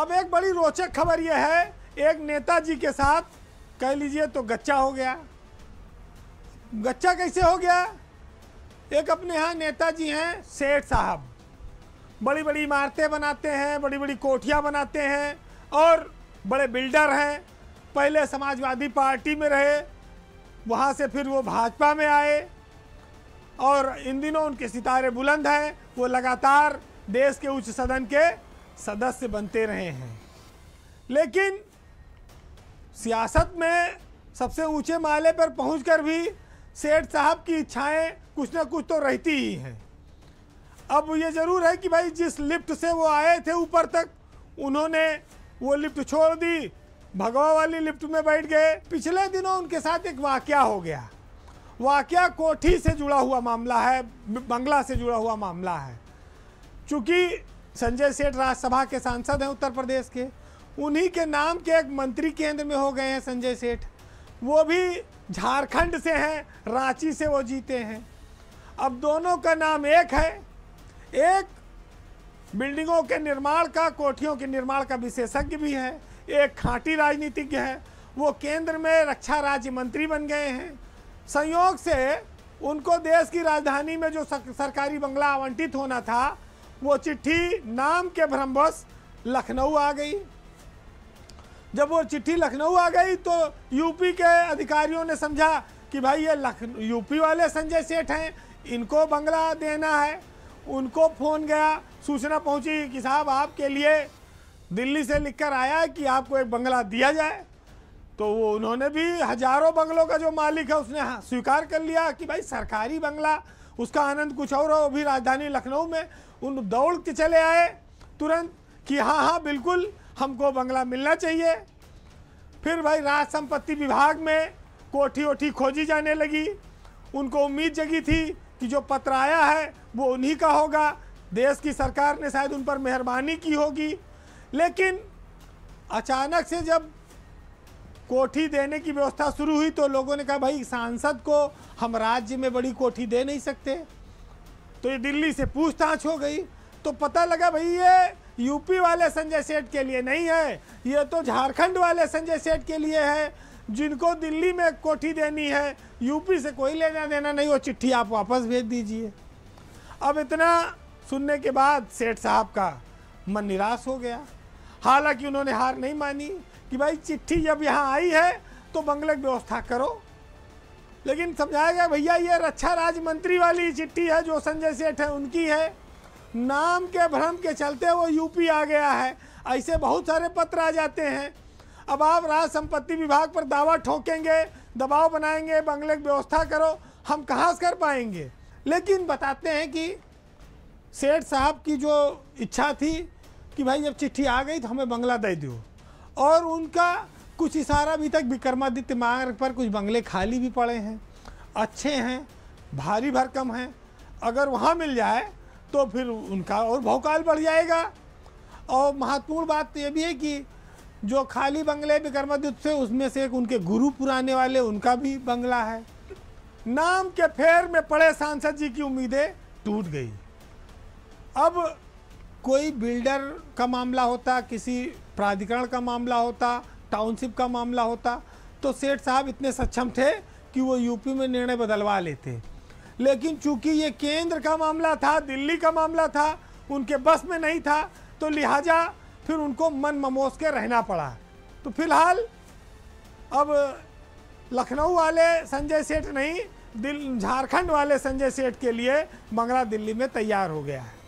अब एक बड़ी रोचक खबर यह है एक नेताजी के साथ कह लीजिए तो गच्चा हो गया गच्चा कैसे हो गया एक अपने यहाँ नेताजी हैं सेठ साहब बड़ी बड़ी इमारतें बनाते हैं बड़ी बड़ी कोठियाँ बनाते हैं और बड़े बिल्डर हैं पहले समाजवादी पार्टी में रहे वहाँ से फिर वो भाजपा में आए और इन दिनों उनके सितारे बुलंद हैं वो लगातार देश के उच्च सदन के सदस्य बनते रहे हैं लेकिन सियासत में सबसे ऊंचे माले पर पहुंचकर भी सेठ साहब की इच्छाएं कुछ ना कुछ तो रहती ही हैं अब ये ज़रूर है कि भाई जिस लिफ्ट से वो आए थे ऊपर तक उन्होंने वो लिफ्ट छोड़ दी भगवा वाली लिफ्ट में बैठ गए पिछले दिनों उनके साथ एक वाक़ हो गया वाक़ कोठी से जुड़ा हुआ मामला है बंगला से जुड़ा हुआ मामला है चूँकि संजय सेठ राज्यसभा के सांसद हैं उत्तर प्रदेश के उन्हीं के नाम के एक मंत्री केंद्र में हो गए हैं संजय सेठ वो भी झारखंड से हैं रांची से वो जीते हैं अब दोनों का नाम एक है एक बिल्डिंगों के निर्माण का कोठियों के निर्माण का विशेषज्ञ भी है एक खांटी राजनीतिज्ञ है वो केंद्र में रक्षा राज्य मंत्री बन गए हैं संयोग से उनको देश की राजधानी में जो सरकारी बंगला आवंटित होना था वो चिट्ठी नाम के भ्रमवश लखनऊ आ गई जब वो चिट्ठी लखनऊ आ गई तो यूपी के अधिकारियों ने समझा कि भाई ये लखनऊ यूपी वाले संजय सेठ हैं इनको बंगला देना है उनको फ़ोन गया सूचना पहुंची कि साहब आपके लिए दिल्ली से लिखकर आया कि आपको एक बंगला दिया जाए तो वो उन्होंने भी हज़ारों बंगलों का जो मालिक है उसने हाँ, स्वीकार कर लिया कि भाई सरकारी बंगला उसका आनंद कुछ और हो अभी राजधानी लखनऊ में उन दौड़ के चले आए तुरंत कि हाँ हाँ बिल्कुल हमको बंगला मिलना चाहिए फिर भाई राज संपत्ति विभाग में कोठी ओठी खोजी जाने लगी उनको उम्मीद जगी थी कि जो पत्र आया है वो उन्हीं का होगा देश की सरकार ने शायद उन पर मेहरबानी की होगी लेकिन अचानक से जब कोठी देने की व्यवस्था शुरू हुई तो लोगों ने कहा भाई सांसद को हम राज्य में बड़ी कोठी दे नहीं सकते तो ये दिल्ली से पूछताछ हो गई तो पता लगा भाई ये यूपी वाले संजय सेठ के लिए नहीं है ये तो झारखंड वाले संजय सेठ के लिए है जिनको दिल्ली में कोठी देनी है यूपी से कोई लेना देना नहीं वो चिट्ठी आप वापस भेज दीजिए अब इतना सुनने के बाद सेठ साहब का मन निराश हो गया हालांकि उन्होंने हार नहीं मानी कि भाई चिट्ठी जब यहाँ आई है तो बंगले की व्यवस्था करो लेकिन समझाया गया भैया ये रक्षा राज्य मंत्री वाली चिट्ठी है जो संजय सेठ है उनकी है नाम के भ्रम के चलते वो यूपी आ गया है ऐसे बहुत सारे पत्र आ जाते हैं अब आप राज संपत्ति विभाग पर दावा ठोकेंगे दबाव बनाएंगे बंगले की व्यवस्था करो हम कहाँ से कर पाएंगे लेकिन बताते हैं कि सेठ साहब की जो इच्छा थी कि भाई जब चिट्ठी आ गई तो हमें बंगला दे दो और उनका कुछ इशारा अभी तक विक्रमादित्य मार्ग पर कुछ बंगले खाली भी पड़े हैं अच्छे हैं भारी भरकम हैं अगर वहाँ मिल जाए तो फिर उनका और भौकाल बढ़ जाएगा और महत्वपूर्ण बात तो यह भी है कि जो खाली बंगले विक्रमादित्य से उसमें से एक उनके गुरु पुराने वाले उनका भी बंगला है नाम के फेर में पड़े सांसद जी की उम्मीदें टूट गई अब कोई बिल्डर का मामला होता किसी प्राधिकरण का मामला होता टाउनशिप का मामला होता तो सेठ साहब इतने सक्षम थे कि वो यूपी में निर्णय बदलवा लेते लेकिन चूंकि ये केंद्र का मामला था दिल्ली का मामला था उनके बस में नहीं था तो लिहाजा फिर उनको मन ममोस के रहना पड़ा तो फिलहाल अब लखनऊ वाले संजय सेठ नहीं दिल झारखंड वाले संजय सेठ के लिए बंगला दिल्ली में तैयार हो गया है